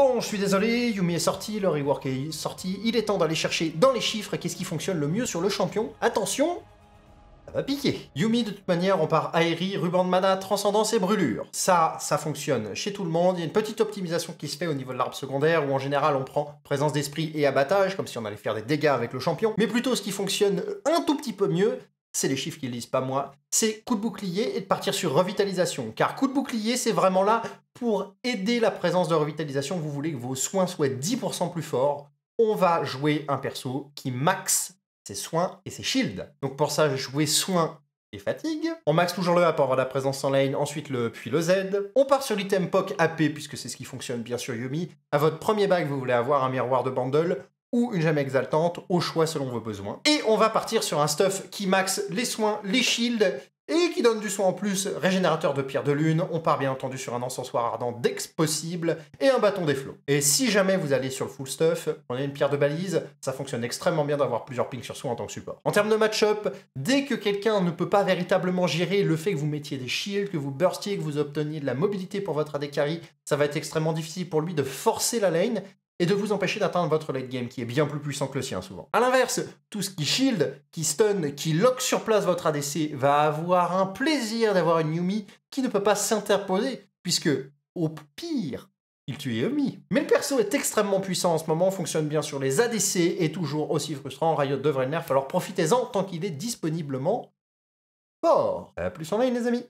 Bon, je suis désolé, Yumi est sorti, le rework est sorti, il est temps d'aller chercher dans les chiffres qu'est-ce qui fonctionne le mieux sur le champion. Attention, ça va piquer. Yumi, de toute manière, on part Aérie, ruban de mana, transcendance et brûlure. Ça, ça fonctionne chez tout le monde. Il y a une petite optimisation qui se fait au niveau de l'arbre secondaire où en général on prend présence d'esprit et abattage, comme si on allait faire des dégâts avec le champion. Mais plutôt ce qui fonctionne un tout petit peu mieux, c'est les chiffres qu'ils lisent, pas moi, c'est coup de bouclier et de partir sur revitalisation. Car coup de bouclier, c'est vraiment là pour aider la présence de revitalisation, vous voulez que vos soins soient 10% plus forts, on va jouer un perso qui max ses soins et ses shields. Donc pour ça, vais jouer soins et fatigue. On max toujours le A pour avoir la présence en lane, ensuite le puis le Z. On part sur l'item POC AP, puisque c'est ce qui fonctionne bien sur Yumi. À votre premier bac, vous voulez avoir un miroir de bundle ou une jambe exaltante, au choix selon vos besoins. Et on va partir sur un stuff qui max les soins, les shields et qui donne du soin en plus, régénérateur de pierre de lune, on part bien entendu sur un encensoir ardent dès possible, et un bâton des flots. Et si jamais vous allez sur le full stuff, on a une pierre de balise, ça fonctionne extrêmement bien d'avoir plusieurs pings sur soi en tant que support. En termes de match-up, dès que quelqu'un ne peut pas véritablement gérer le fait que vous mettiez des shields, que vous burstiez, que vous obteniez de la mobilité pour votre AD ça va être extrêmement difficile pour lui de forcer la lane, et de vous empêcher d'atteindre votre late game qui est bien plus puissant que le sien souvent. A l'inverse, tout ce qui shield, qui stun, qui lock sur place votre ADC va avoir un plaisir d'avoir une Yumi qui ne peut pas s'interposer puisque au pire, il tue Yumi. Mais le perso est extrêmement puissant en ce moment, fonctionne bien sur les ADC et toujours aussi frustrant. Riot devrait le nerf, alors profitez-en tant qu'il est disponiblement fort. Euh, a plus en ligne les amis